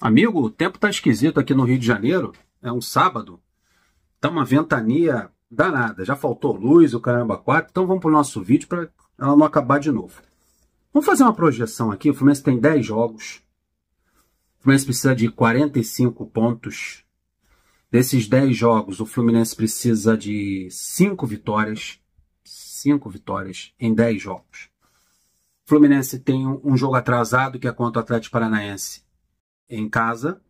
Amigo, o tempo está esquisito aqui no Rio de Janeiro. É um sábado. Tá uma ventania danada. Já faltou luz, o caramba quatro. Então vamos para o nosso vídeo para ela não acabar de novo. Vamos fazer uma projeção aqui. O Fluminense tem 10 jogos. O Fluminense precisa de 45 pontos. Desses 10 jogos, o Fluminense precisa de 5 vitórias. 5 vitórias em 10 jogos. O Fluminense tem um jogo atrasado que é contra o Atlético Paranaense em casa.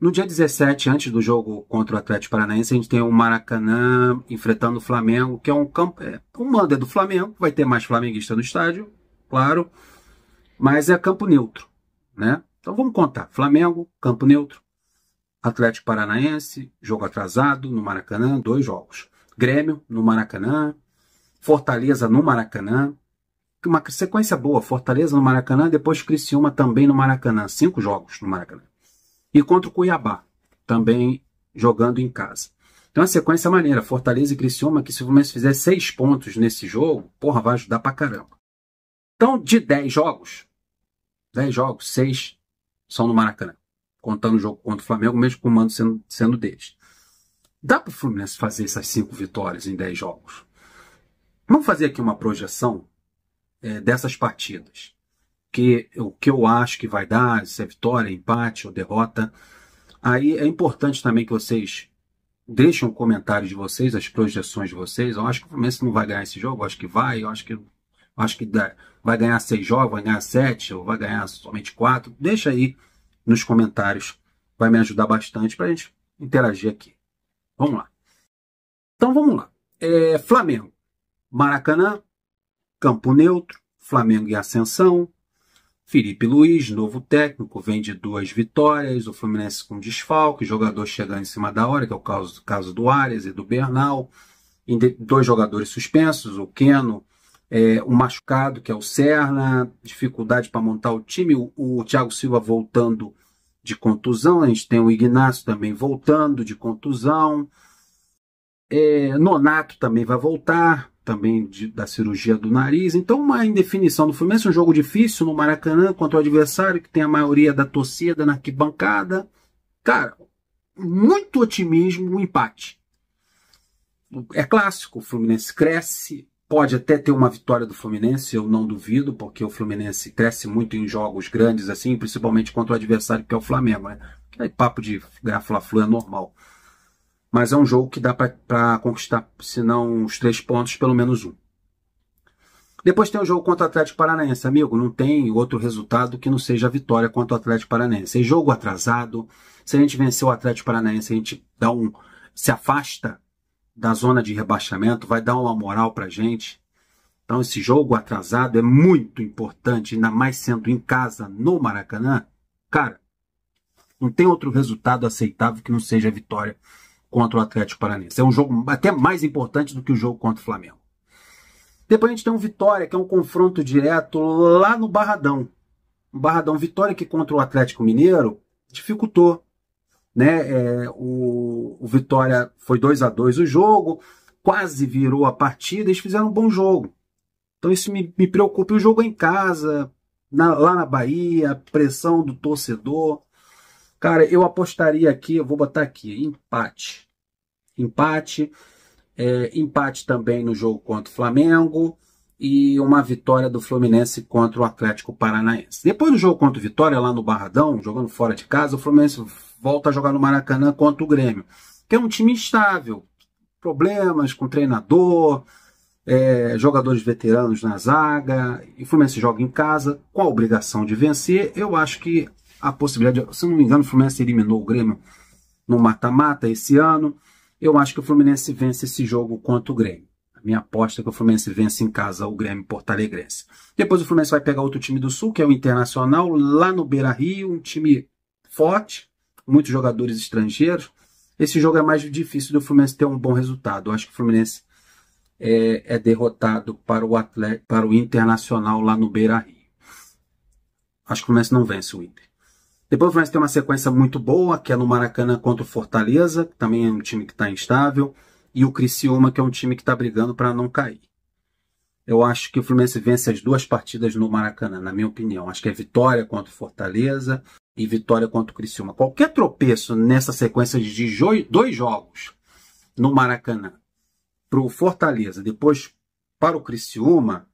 No dia 17, antes do jogo contra o Atlético Paranaense, a gente tem o Maracanã enfrentando o Flamengo, que é um campo. É, um manda do Flamengo, vai ter mais flamenguista no estádio, claro. Mas é campo neutro, né? Então vamos contar. Flamengo, campo neutro. Atlético Paranaense, jogo atrasado no Maracanã, dois jogos. Grêmio no Maracanã, Fortaleza no Maracanã, uma sequência boa. Fortaleza no Maracanã, depois Criciúma também no Maracanã. Cinco jogos no Maracanã. E contra o Cuiabá, também jogando em casa. Então a sequência é maneira. Fortaleza e Criciúma, que se o Fluminense fizer seis pontos nesse jogo, porra, vai ajudar pra caramba. Então, de dez jogos, dez jogos, seis são no Maracanã. Contando o jogo contra o Flamengo, mesmo com o mando sendo, sendo deles. Dá pro Fluminense fazer essas cinco vitórias em dez jogos? Vamos fazer aqui uma projeção é, dessas partidas. Que, o que eu acho que vai dar, se é vitória, empate ou derrota. Aí é importante também que vocês deixem um comentário de vocês, as projeções de vocês. Eu acho que o Fluminense não vai ganhar esse jogo, eu acho que vai, eu acho que acho que dá, vai ganhar seis jogos, vai ganhar sete, ou vai ganhar somente quatro. Deixa aí nos comentários, vai me ajudar bastante para a gente interagir aqui. Vamos lá. Então vamos lá. É, Flamengo, Maracanã, Campo neutro, Flamengo em ascensão. Felipe Luiz, novo técnico, vem de duas vitórias. O Fluminense com desfalque, jogador chegando em cima da hora, que é o caso, caso do Ares e do Bernal. dois jogadores suspensos, o Keno, é, o machucado, que é o Serna, dificuldade para montar o time. O, o Thiago Silva voltando de contusão, a gente tem o Ignacio também voltando de contusão. É, Nonato também vai voltar, também de, da cirurgia do nariz. Então, uma indefinição do Fluminense, é um jogo difícil no Maracanã contra o adversário que tem a maioria da torcida na arquibancada. Cara, muito otimismo, um empate. É clássico, o Fluminense cresce, pode até ter uma vitória do Fluminense, eu não duvido, porque o Fluminense cresce muito em jogos grandes assim, principalmente contra o adversário que é o Flamengo, né? Aí papo de grafla-flu é normal mas é um jogo que dá para conquistar, se não os três pontos, pelo menos um. Depois tem o jogo contra o Atlético Paranaense, amigo. Não tem outro resultado que não seja a vitória contra o Atlético Paranaense. É jogo atrasado. Se a gente vencer o Atlético Paranaense, a gente dá um, se afasta da zona de rebaixamento, vai dar uma moral a gente. Então esse jogo atrasado é muito importante, ainda mais sendo em casa no Maracanã. Cara, não tem outro resultado aceitável que não seja a vitória contra o Atlético Paranense. É um jogo até mais importante do que o jogo contra o Flamengo. Depois a gente tem um Vitória, que é um confronto direto lá no Barradão. O Barradão Vitória que contra o Atlético Mineiro dificultou. Né? É, o, o, Vitória foi 2 a 2 o jogo, quase virou a partida, eles fizeram um bom jogo. Então isso me, me preocupa. E o jogo é em casa, na, lá na Bahia, pressão do torcedor. Cara, eu apostaria aqui, eu vou botar aqui, empate empate, é, empate também no jogo contra o Flamengo e uma vitória do Fluminense contra o Atlético Paranaense. Depois do jogo contra o Vitória, lá no Barradão, jogando fora de casa, o Fluminense volta a jogar no Maracanã contra o Grêmio, que é um time instável, problemas com treinador, é, jogadores veteranos na zaga, e o Fluminense joga em casa, com a obrigação de vencer. Eu acho que a possibilidade, se não me engano, o Fluminense eliminou o Grêmio no mata-mata esse ano. Eu acho que o Fluminense vence esse jogo contra o Grêmio. A minha aposta é que o Fluminense vence em casa o Grêmio Porto Alegrense. Depois o Fluminense vai pegar outro time do Sul, que é o Internacional, lá no Beira Rio, um time forte, muitos jogadores estrangeiros. Esse jogo é mais difícil do Fluminense ter um bom resultado. Eu acho que o Fluminense é, é derrotado para o, atleta, para o Internacional lá no Beira Rio. Acho que o Fluminense não vence o Inter. Depois o ter tem uma sequência muito boa, que é no Maracanã contra o Fortaleza, que também é um time que está instável, e o Criciúma, que é um time que está brigando para não cair. Eu acho que o Fluminense vence as duas partidas no Maracanã, na minha opinião. Acho que é vitória contra o Fortaleza e vitória contra o Criciúma. Qualquer tropeço nessa sequência de dois jogos no Maracanã para o Fortaleza, depois para o Criciúma,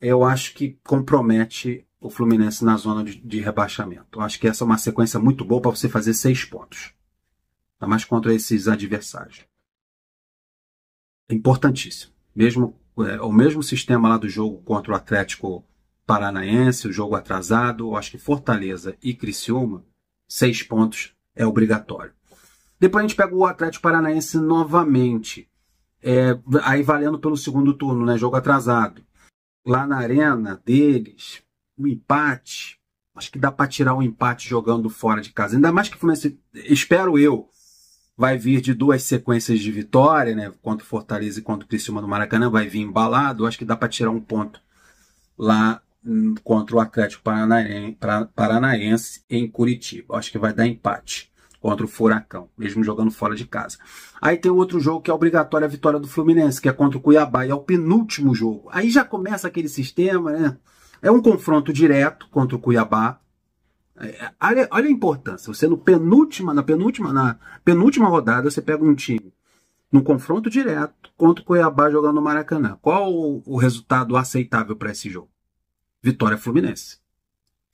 eu acho que compromete o Fluminense na zona de, de rebaixamento. Eu acho que essa é uma sequência muito boa para você fazer seis pontos. Ainda mais contra esses adversários. Importantíssimo. Mesmo, é, o mesmo sistema lá do jogo contra o Atlético Paranaense, o jogo atrasado, eu acho que Fortaleza e Criciúma, seis pontos é obrigatório. Depois a gente pega o Atlético Paranaense novamente. É, aí valendo pelo segundo turno, né? Jogo atrasado. Lá na arena deles, um empate. Acho que dá para tirar um empate jogando fora de casa. Ainda mais que o Fluminense, espero eu, vai vir de duas sequências de vitória, né? Contra o Fortaleza e contra o Criciúma do Maracanã, vai vir embalado. Acho que dá para tirar um ponto lá hum, contra o Atlético Paranaense em Curitiba. Acho que vai dar empate contra o Furacão, mesmo jogando fora de casa. Aí tem outro jogo que é obrigatório a vitória do Fluminense, que é contra o Cuiabá, e é o penúltimo jogo. Aí já começa aquele sistema, né? É um confronto direto contra o Cuiabá. É, é, olha, olha, a importância. Você no penúltima, na penúltima, na penúltima rodada, você pega um time num confronto direto contra o Cuiabá jogando no Maracanã. Qual o, o resultado aceitável para esse jogo? Vitória Fluminense.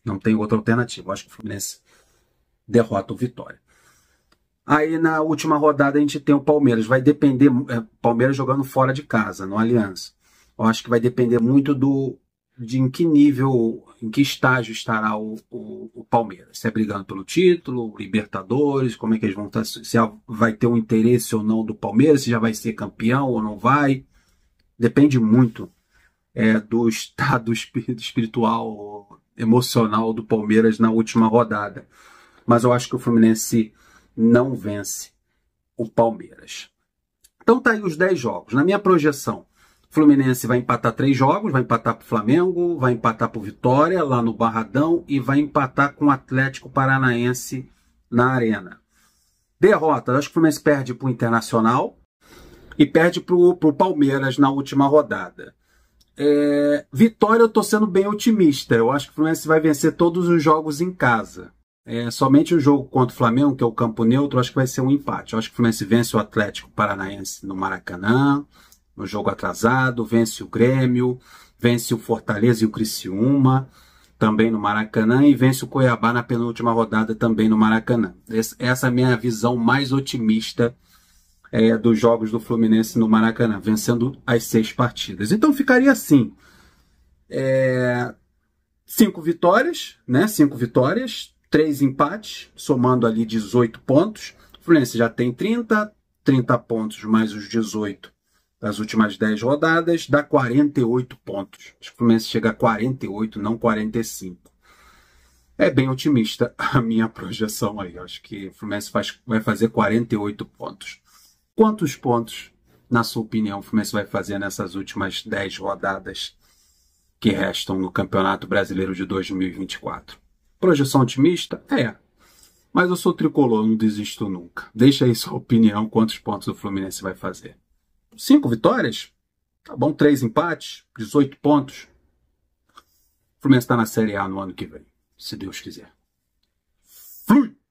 Não tem outra alternativa. Eu acho que o Fluminense derrota o Vitória. Aí na última rodada a gente tem o Palmeiras. Vai depender. É, Palmeiras jogando fora de casa, no Aliança. Eu acho que vai depender muito do de em que nível, em que estágio estará o, o, o, Palmeiras. Se é brigando pelo título, Libertadores, como é que eles vão estar, tá, se vai ter um interesse ou não do Palmeiras, se já vai ser campeão ou não vai. Depende muito é, do estado espiritual, emocional do Palmeiras na última rodada. Mas eu acho que o Fluminense não vence o Palmeiras. Então tá aí os 10 jogos. Na minha projeção, Fluminense vai empatar três jogos, vai empatar para o Flamengo, vai empatar para o Vitória lá no Barradão e vai empatar com o Atlético Paranaense na Arena. Derrota, acho que o Fluminense perde para o Internacional e perde para o Palmeiras na última rodada. É, vitória, eu estou sendo bem otimista. Eu acho que o Fluminense vai vencer todos os jogos em casa. É, somente o jogo contra o Flamengo, que é o campo neutro, acho que vai ser um empate. Eu acho que o Fluminense vence o Atlético Paranaense no Maracanã no jogo atrasado, vence o Grêmio, vence o Fortaleza e o Criciúma, também no Maracanã, e vence o Cuiabá na penúltima rodada também no Maracanã. Essa é a minha visão mais otimista é, dos jogos do Fluminense no Maracanã, vencendo as seis partidas. Então ficaria assim. É, cinco vitórias, né? Cinco vitórias, três empates, somando ali 18 pontos. O Fluminense já tem 30, 30 pontos mais os 18 nas últimas 10 rodadas, dá 48 pontos. Acho que o Fluminense chega a 48, não 45. É bem otimista a minha projeção aí. Acho que o Fluminense faz, vai fazer 48 pontos. Quantos pontos, na sua opinião, o Fluminense vai fazer nessas últimas 10 rodadas que restam no Campeonato Brasileiro de 2024? Projeção otimista? É. Mas eu sou tricolor, não desisto nunca. Deixa aí sua opinião, quantos pontos o Fluminense vai fazer cinco vitórias, tá bom, três empates, 18 pontos. O Fluminense está na Série A no ano que vem, se Deus quiser. Fluminense!